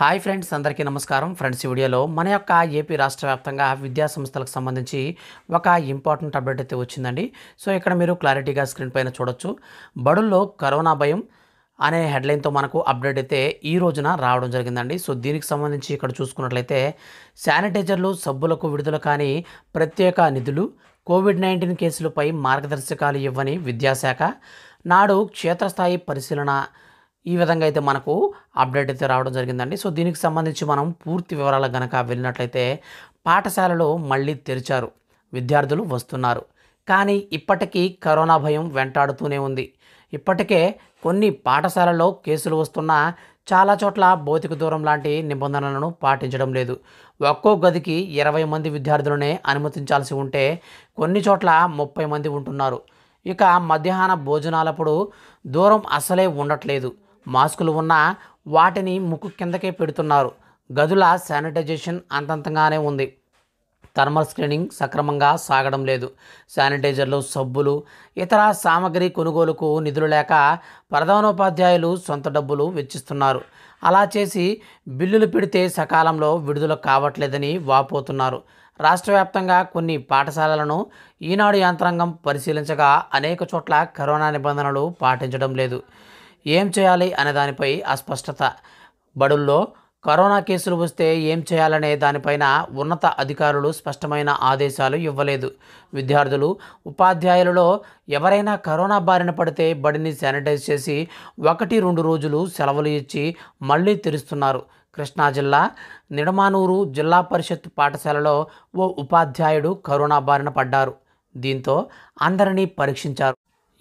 hi friends అందరికీ నమస్కారం friends వీడియోలో మన యొక్క ఏపీ రాష్ట్ర వ్యాప్తంగా విద్యాసంస్థలకు సంబంధించి ఒక ఇంపార్టెంట్ అప్డేట్ అయితే వచ్చిందండి సో ఇక్కడ మీరు క్లారిటీగా స్క్రీన్ పైన చూడొచ్చు బడుల్లో కరోనా భయం అనే హెడ్లైన్తో మనకు అప్డేట్ అయితే ఈ రోజున రావడం జరిగిందండి సో దీనికి సంబంధించి ఇక్కడ చూసుకున్నట్లయితే శానిటైజర్లు సబ్బులకు విడుదల కానీ ప్రత్యేక నిధులు కోవిడ్ నైన్టీన్ కేసులపై మార్గదర్శకాలు ఇవ్వని విద్యాశాఖ నాడు క్షేత్రస్థాయి పరిశీలన ఈ విధంగా అయితే మనకు అప్డేట్ అయితే రావడం జరిగిందండి సో దీనికి సంబంధించి మనం పూర్తి వివరాలు కనుక వెళ్ళినట్లయితే పాఠశాలలు మళ్ళీ తెరిచారు విద్యార్థులు వస్తున్నారు కానీ ఇప్పటికీ కరోనా భయం వెంటాడుతూనే ఉంది ఇప్పటికే కొన్ని పాఠశాలలో కేసులు వస్తున్నా చాలా చోట్ల భౌతిక దూరం లాంటి నిబంధనలను పాటించడం లేదు ఒక్కో గదికి ఇరవై మంది విద్యార్థులనే అనుమతించాల్సి ఉంటే కొన్ని చోట్ల ముప్పై మంది ఉంటున్నారు ఇక మధ్యాహ్న భోజనాలప్పుడు దూరం అసలే ఉండట్లేదు మాస్కులు ఉన్నా వాటిని ముక్కు కిందకే పెడుతున్నారు గదుల శానిటైజేషన్ అంతంతగానే ఉంది థర్మల్ స్క్రీనింగ్ సక్రమంగా సాగడం లేదు శానిటైజర్లు సబ్బులు ఇతర సామాగ్రి కొనుగోలుకు నిధులు లేక ప్రధానోపాధ్యాయులు సొంత డబ్బులు వెచ్చిస్తున్నారు అలా చేసి బిల్లులు పెడితే సకాలంలో విడుదల కావట్లేదని వాపోతున్నారు రాష్ట్ర వ్యాప్తంగా కొన్ని పాఠశాలలను ఈనాడు యంత్రాంగం పరిశీలించగా అనేక చోట్ల కరోనా నిబంధనలు పాటించడం లేదు ఏం చేయాలి అనే దానిపై అస్పష్టత బడుల్లో కరోనా కేసులు వస్తే ఏం చేయాలనే దానిపైన ఉన్నత అధికారులు స్పష్టమైన ఆదేశాలు ఇవ్వలేదు విద్యార్థులు ఉపాధ్యాయులలో ఎవరైనా కరోనా బారిన పడితే బడిని శానిటైజ్ చేసి ఒకటి రెండు రోజులు సెలవులు ఇచ్చి మళ్ళీ తెరుస్తున్నారు కృష్ణా జిల్లా నిడమానూరు జిల్లా పరిషత్ పాఠశాలలో ఓ ఉపాధ్యాయుడు కరోనా బారిన పడ్డారు దీంతో అందరినీ పరీక్షించారు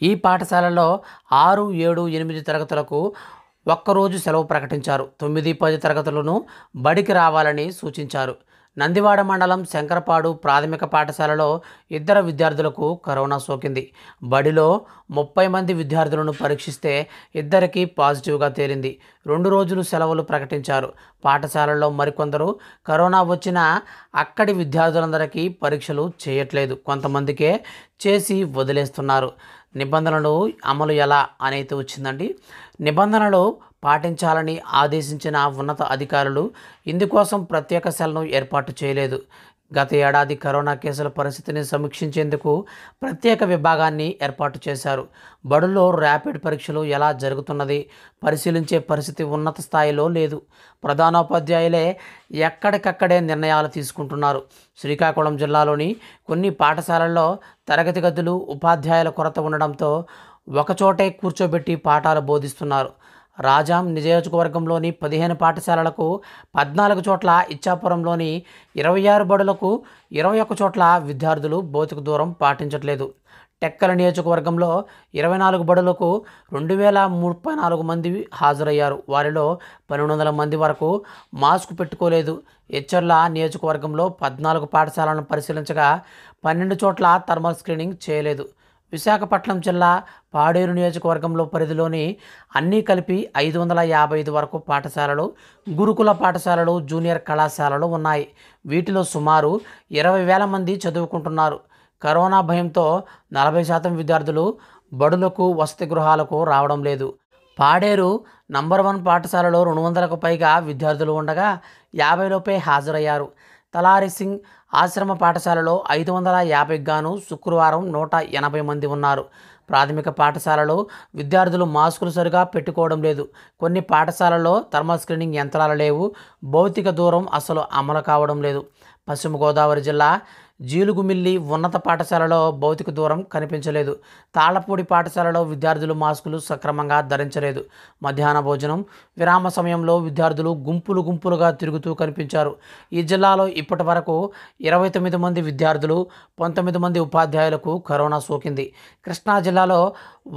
ఈ పాఠశాలలో ఆరు ఏడు ఎనిమిది తరగతులకు ఒక్కరోజు సెలవు ప్రకటించారు తొమ్మిది పది తరగతులను బడికి రావాలని సూచించారు నందివాడ మండలం శంకరపాడు ప్రాథమిక పాఠశాలలో ఇద్దరు విద్యార్థులకు కరోనా సోకింది బడిలో ముప్పై మంది విద్యార్థులను పరీక్షిస్తే ఇద్దరికీ పాజిటివ్గా తేలింది రెండు రోజులు సెలవులు ప్రకటించారు పాఠశాలలో మరికొందరు కరోనా వచ్చినా అక్కడి విద్యార్థులందరికీ పరీక్షలు చేయట్లేదు కొంతమందికే చేసి వదిలేస్తున్నారు నిబంధనలు అమలు ఎలా అనేది వచ్చిందండి నిబంధనలు పాటించాలని ఆదేశించిన ఉన్నత అధికారులు ఇందుకోసం ప్రత్యేక సెలను ఏర్పాటు చేయలేదు గత ఏడాది కరోనా కేసుల పరిస్థితిని సమీక్షించేందుకు ప్రత్యేక విభాగాన్ని ఏర్పాటు చేశారు బడుల్లో ర్యాపిడ్ పరీక్షలు ఎలా జరుగుతున్నది పరిశీలించే పరిస్థితి ఉన్నత స్థాయిలో లేదు ప్రధానోపాధ్యాయులే ఎక్కడికక్కడే నిర్ణయాలు తీసుకుంటున్నారు శ్రీకాకుళం జిల్లాలోని కొన్ని పాఠశాలల్లో తరగతి గదులు ఉపాధ్యాయుల కొరత ఉండడంతో ఒకచోటే కూర్చోబెట్టి పాఠాలు బోధిస్తున్నారు రాజాం నియోజకవర్గంలోని పదిహేను పాఠశాలలకు పద్నాలుగు చోట్ల ఇచ్చాపురంలోని ఇరవై ఆరు బడులకు ఇరవై ఒక్క చోట్ల విద్యార్థులు భౌతిక దూరం పాటించట్లేదు టెక్కల నియోజకవర్గంలో ఇరవై నాలుగు బడులకు రెండు వేల ముప్పై నాలుగు మంది హాజరయ్యారు వారిలో పన్నెండు వందల మంది వరకు మాస్క్ పెట్టుకోలేదు హెచ్చర్ల నియోజకవర్గంలో పద్నాలుగు పాఠశాలను పరిశీలించగా పన్నెండు చోట్ల థర్మల్ స్క్రీనింగ్ చేయలేదు విశాఖపట్నం జిల్లా పాడేరు నియోజకవర్గంలో పరిధిలోని అన్నీ కలిపి ఐదు వందల యాభై ఐదు వరకు పాఠశాలలు గురుకుల పాఠశాలలు జూనియర్ కళాశాలలు ఉన్నాయి వీటిలో సుమారు ఇరవై వేల మంది చదువుకుంటున్నారు కరోనా భయంతో నలభై శాతం విద్యార్థులు బడులకు వసతి గృహాలకు రావడం లేదు పాడేరు నంబర్ వన్ పాఠశాలలో రెండు వందలకు పైగా విద్యార్థులు ఉండగా యాభై లోపే హాజరయ్యారు తలారి సింగ్ ఆశ్రమ పాఠశాలలో ఐదు వందల యాభై గాను శుక్రవారం నూట ఎనభై మంది ఉన్నారు ప్రాథమిక పాఠశాలలో విద్యార్థులు మాస్కులు సరిగా పెట్టుకోవడం లేదు కొన్ని పాఠశాలలో థర్మల్ స్క్రీనింగ్ యంత్రాలు లేవు భౌతిక దూరం అసలు అమలు కావడం లేదు పశ్చిమ గోదావరి జిల్లా జీలుగుమిల్లి ఉన్నత పాఠశాలలో భౌతిక దూరం కనిపించలేదు తాళ్లపూడి పాఠశాలలో విద్యార్థులు మాస్కులు సక్రమంగా ధరించలేదు మధ్యాహ్న భోజనం విరామ సమయంలో విద్యార్థులు గుంపులు గుంపులుగా తిరుగుతూ కనిపించారు ఈ జిల్లాలో ఇప్పటి వరకు ఇరవై తొమ్మిది మంది విద్యార్థులు పంతొమ్మిది మంది ఉపాధ్యాయులకు కరోనా సోకింది కృష్ణా జిల్లాలో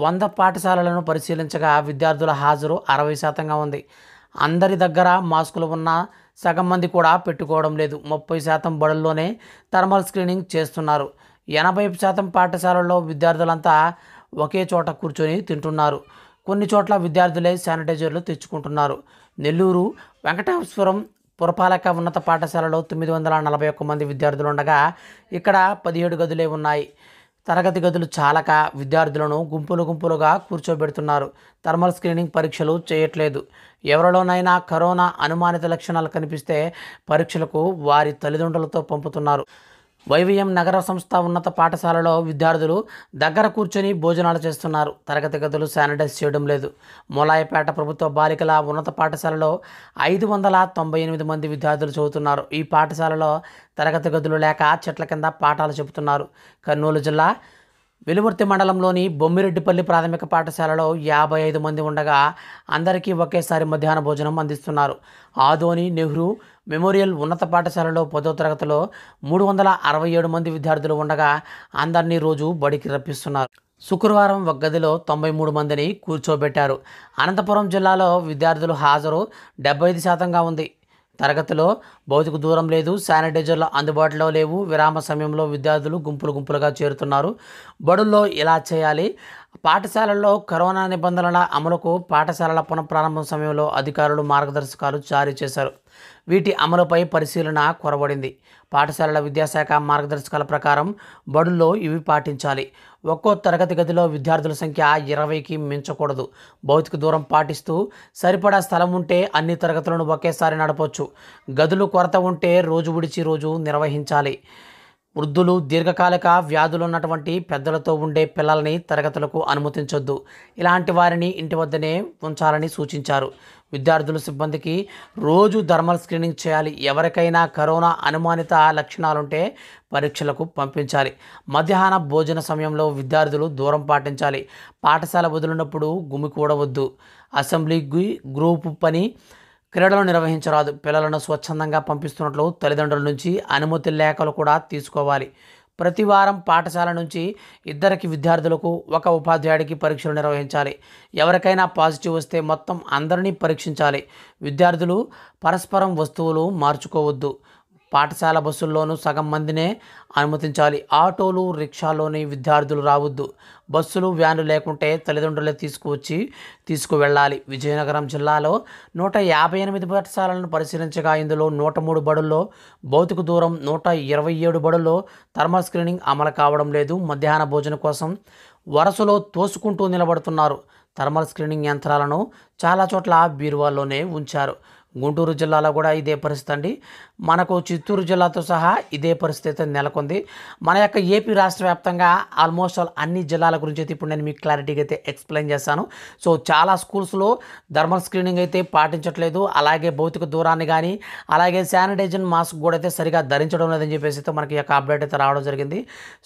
వంద పాఠశాలలను పరిశీలించగా విద్యార్థుల హాజరు అరవై శాతంగా ఉంది అందరి దగ్గర మాస్కులు ఉన్నా సగం మంది కూడా పెట్టుకోవడం లేదు ముప్పై శాతం బడుల్లోనే థర్మల్ స్క్రీనింగ్ చేస్తున్నారు ఎనభై శాతం పాఠశాలల్లో విద్యార్థులంతా ఒకే చోట కూర్చొని తింటున్నారు కొన్ని చోట్ల విద్యార్థులే శానిటైజర్లు తెచ్చుకుంటున్నారు నెల్లూరు వెంకటేశ్వరం పురపాలక ఉన్నత పాఠశాలలో తొమ్మిది వందల నలభై ఒక్క మంది విద్యార్థులు ఉండగా ఇక్కడ పదిహేడు గదులే ఉన్నాయి తరగతి గదులు చాలక విద్యార్థులను గుంపులు గుంపులుగా కూర్చోబెడుతున్నారు థర్మల్ స్క్రీనింగ్ పరీక్షలు చేయట్లేదు ఎవరిలోనైనా కరోనా అనుమానిత లక్షణాలు కనిపిస్తే పరీక్షలకు వారి తల్లిదండ్రులతో పంపుతున్నారు వైవిఎం నగర సంస్థ ఉన్నత పాఠశాలలో విద్యార్థులు దగ్గర కూర్చొని భోజనాలు చేస్తున్నారు తరగతి గదులు శానిటైజ్ చేయడం లేదు మొలాయపేట ప్రభుత్వ బాలికల ఉన్నత పాఠశాలలో ఐదు వందల తొంభై ఎనిమిది మంది విద్యార్థులు చదువుతున్నారు ఈ పాఠశాలలో తరగతి గదులు లేక చెట్ల కింద పాఠాలు చెబుతున్నారు కర్నూలు జిల్లా వెలువర్తి మండలంలోని బొమ్మిరెడ్డిపల్లి ప్రాథమిక పాఠశాలలో యాభై ఐదు మంది ఉండగా అందరికీ ఒకేసారి మధ్యాహ్న భోజనం అందిస్తున్నారు ఆదోని నెహ్రూ మెమోరియల్ ఉన్నత పాఠశాలలో పదో తరగతిలో మూడు వందల అరవై ఏడు మంది విద్యార్థులు ఉండగా అందరినీ రోజు బడికి రప్పిస్తున్నారు శుక్రవారం ఒక గదిలో తొంభై మూడు మందిని కూర్చోబెట్టారు అనంతపురం జిల్లాలో విద్యార్థులు హాజరు డెబ్బై ఐదు శాతంగా ఉంది తరగతిలో భౌతిక దూరం లేదు శానిటైజర్లు అందుబాటులో లేవు విరామ సమయంలో విద్యార్థులు గుంపులు గుంపులుగా చేరుతున్నారు బడుల్లో ఇలా చేయాలి పాఠశాలల్లో కరోనా నిబంధనల అమలుకు పాఠశాలల పునఃప్రారంభం సమయంలో అధికారులు మార్గదర్శకాలు జారీ చేశారు వీటి అమలుపై పరిశీలన కొరబడింది పాఠశాలల విద్యాశాఖ మార్గదర్శకాల ప్రకారం బడుల్లో ఇవి పాటించాలి ఒక్కో తరగతి గదిలో విద్యార్థుల సంఖ్య ఇరవైకి మించకూడదు భౌతిక దూరం పాటిస్తూ సరిపడా స్థలం ఉంటే అన్ని తరగతులను ఒకేసారి నడపవచ్చు గదులు కొరత ఉంటే రోజు విడిచి రోజు నిర్వహించాలి వృద్ధులు దీర్ఘకాలిక వ్యాధులు ఉన్నటువంటి పెద్దలతో ఉండే పిల్లల్ని తరగతులకు అనుమతించొద్దు ఇలాంటి వారిని ఇంటి వద్దనే ఉంచాలని సూచించారు విద్యార్థుల సిబ్బందికి రోజు థర్మల్ స్క్రీనింగ్ చేయాలి ఎవరికైనా కరోనా అనుమానిత లక్షణాలుంటే పరీక్షలకు పంపించాలి మధ్యాహ్న భోజన సమయంలో విద్యార్థులు దూరం పాటించాలి పాఠశాల వదిలినప్పుడు గుమికూడవద్దు అసెంబ్లీ గ్రూపు పని క్రీడలు నిర్వహించరాదు పిల్లలను స్వచ్ఛందంగా పంపిస్తున్నట్లు తల్లిదండ్రుల నుంచి అనుమతి లేఖలు కూడా తీసుకోవాలి ప్రతి వారం పాఠశాల నుంచి ఇద్దరికి విద్యార్థులకు ఒక ఉపాధ్యాయుడికి పరీక్షలు నిర్వహించాలి ఎవరికైనా పాజిటివ్ వస్తే మొత్తం అందరినీ పరీక్షించాలి విద్యార్థులు పరస్పరం వస్తువులు మార్చుకోవద్దు పాఠశాల బస్సుల్లోనూ సగం మందినే అనుమతించాలి ఆటోలు రిక్షాలోని విద్యార్థులు రావద్దు బస్సులు వ్యాన్లు లేకుంటే తల్లిదండ్రులే తీసుకువచ్చి తీసుకువెళ్ళాలి విజయనగరం జిల్లాలో నూట యాభై ఎనిమిది పాఠశాలలను పరిశీలించగా ఇందులో నూట మూడు బడుల్లో భౌతిక దూరం నూట ఇరవై ఏడు బడుల్లో థర్మల్ స్క్రీనింగ్ అమలు కావడం లేదు మధ్యాహ్న భోజనం కోసం వరుసలో తోసుకుంటూ నిలబడుతున్నారు థర్మల్ స్క్రీనింగ్ యంత్రాలను చాలా చోట్ల బీరువాల్లోనే ఉంచారు గుంటూరు జిల్లాలో కూడా ఇదే పరిస్థితి అండి మనకు చిత్తూరు జిల్లాతో సహా ఇదే పరిస్థితి నెలకొంది మన యొక్క ఏపీ రాష్ట్ర వ్యాప్తంగా ఆల్మోస్ట్ ఆల్ అన్ని జిల్లాల గురించి అయితే ఇప్పుడు నేను మీకు క్లారిటీగా అయితే ఎక్స్ప్లెయిన్ చేస్తాను సో చాలా స్కూల్స్లో థర్మల్ స్క్రీనింగ్ అయితే పాటించట్లేదు అలాగే భౌతిక దూరాన్ని కానీ అలాగే శానిటైజర్ మాస్క్ కూడా అయితే సరిగా ధరించడం లేదని చెప్పేసి అయితే మనకి యొక్క అప్డేట్ అయితే రావడం జరిగింది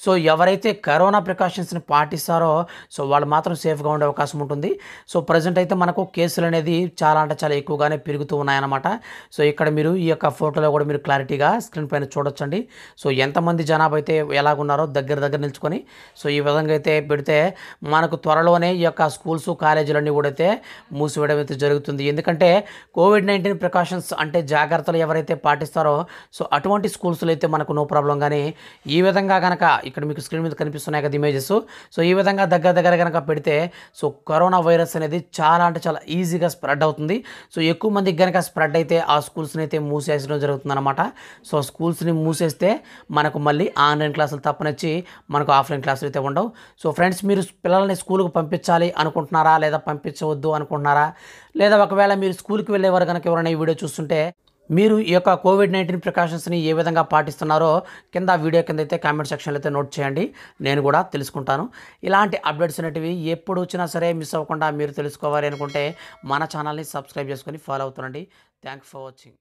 సో ఎవరైతే కరోనా ప్రికాషన్స్ని పాటిస్తారో సో వాళ్ళు మాత్రం సేఫ్గా ఉండే అవకాశం ఉంటుంది సో ప్రజెంట్ అయితే మనకు కేసులు అనేది చాలా అంటే చాలా ఎక్కువగానే పెరుగుతూ ఉన్నాయి ఉన్నాయన్నమాట సో ఇక్కడ మీరు ఈ యొక్క ఫోటోలో కూడా మీరు క్లారిటీగా స్క్రీన్ పైన చూడొచ్చండి సో ఎంతమంది జనాభా అయితే ఎలాగున్నారో దగ్గర దగ్గర నిల్చుకొని సో ఈ విధంగా అయితే పెడితే మనకు త్వరలోనే ఈ యొక్క స్కూల్స్ కాలేజీలన్నీ కూడా అయితే మూసివేయడం అయితే జరుగుతుంది ఎందుకంటే కోవిడ్ నైన్టీన్ ప్రికాషన్స్ అంటే జాగ్రత్తలు ఎవరైతే పాటిస్తారో సో అటువంటి స్కూల్స్లో అయితే మనకు నో ప్రాబ్లం కానీ ఈ విధంగా కనుక ఇక్కడ మీకు స్క్రీన్ మీద కనిపిస్తున్నాయి కదా ఇమేజెస్ సో ఈ విధంగా దగ్గర దగ్గర కనుక పెడితే సో కరోనా వైరస్ అనేది చాలా అంటే చాలా ఈజీగా స్ప్రెడ్ అవుతుంది సో ఎక్కువ మందికి కనుక స్ప్రెడ్ అయితే ఆ స్కూల్స్ని అయితే మూసేసడం జరుగుతుందన్నమాట సో స్కూల్స్ని మూసేస్తే మనకు మళ్ళీ ఆన్లైన్ క్లాసులు తప్పనిచ్చి మనకు ఆఫ్లైన్ క్లాసులు అయితే ఉండవు సో ఫ్రెండ్స్ మీరు పిల్లల్ని స్కూల్కి పంపించాలి అనుకుంటున్నారా లేదా పంపించవద్దు అనుకుంటున్నారా లేదా ఒకవేళ మీరు స్కూల్కి వెళ్ళేవారు కనుక ఎవరైనా ఈ వీడియో చూస్తుంటే మీరు ఈ యొక్క కోవిడ్ నైన్టీన్ ప్రికాషన్స్ని ఏ విధంగా పాటిస్తున్నారో కింద వీడియో కింద అయితే కామెంట్ సెక్షన్లో అయితే నోట్ చేయండి నేను కూడా తెలుసుకుంటాను ఇలాంటి అప్డేట్స్ అనేటివి ఎప్పుడు వచ్చినా సరే మిస్ అవ్వకుండా మీరు తెలుసుకోవాలి అనుకుంటే మన ఛానల్ని సబ్స్క్రైబ్ చేసుకొని ఫాలో అవుతుండండి థ్యాంక్స్ ఫర్ వాచింగ్